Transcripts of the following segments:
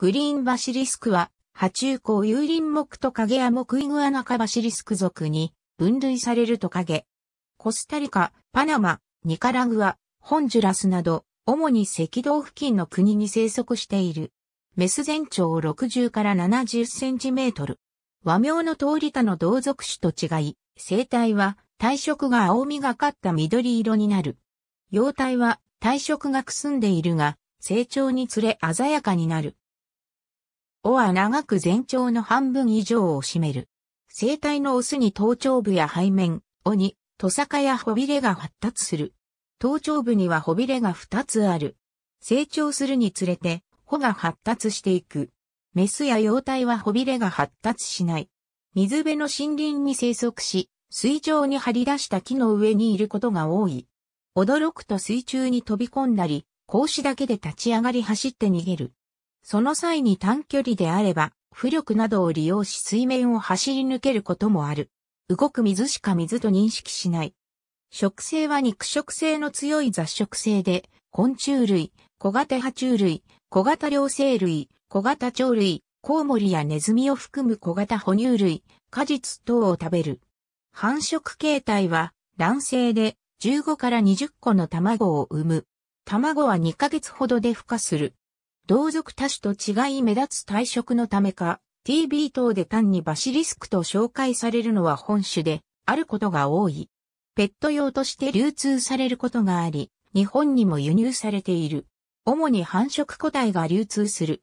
グリーンバシリスクは、波中孔有林木と影モクイグアナカバシリスク属に分類されるトカゲ。コスタリカ、パナマ、ニカラグア、ホンジュラスなど、主に赤道付近の国に生息している。メス全長60から70センチメートル。和名の通り他の同族種と違い、生態は体色が青みがかった緑色になる。幼体は体色がくすんでいるが、成長につれ鮮やかになる。尾は長く全長の半分以上を占める。生体のオスに頭頂部や背面、尾に、トサカやほびれが発達する。頭頂部にはほびれが2つある。成長するにつれて、穂が発達していく。メスや幼体はほびれが発達しない。水辺の森林に生息し、水上に張り出した木の上にいることが多い。驚くと水中に飛び込んだり、格子だけで立ち上がり走って逃げる。その際に短距離であれば、浮力などを利用し水面を走り抜けることもある。動く水しか水と認識しない。食性は肉食性の強い雑食性で、昆虫類、小型爬虫類、小型両生類、小型鳥類、コウモリやネズミを含む小型哺乳類、果実等を食べる。繁殖形態は卵性で15から20個の卵を産む。卵は2ヶ月ほどで孵化する。同族他種と違い目立つ退職のためか、t b 等で単にバシリスクと紹介されるのは本種であることが多い。ペット用として流通されることがあり、日本にも輸入されている。主に繁殖個体が流通する。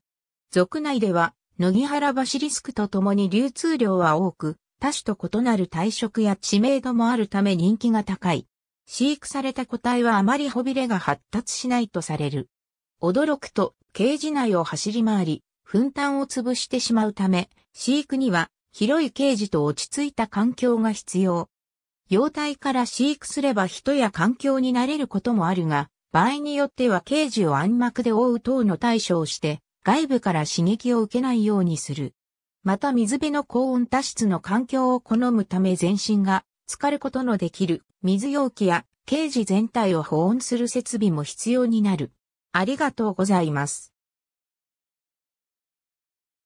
族内では、野木原バシリスクとともに流通量は多く、多種と異なる体色や知名度もあるため人気が高い。飼育された個体はあまりほびれが発達しないとされる。驚くと、ケージ内を走り回り、粉炭を潰してしまうため、飼育には広いケージと落ち着いた環境が必要。幼体から飼育すれば人や環境に慣れることもあるが、場合によってはケージを暗幕で覆う等の対処をして、外部から刺激を受けないようにする。また水辺の高温多湿の環境を好むため全身が浸かることのできる水容器やケージ全体を保温する設備も必要になる。ありがとうございます。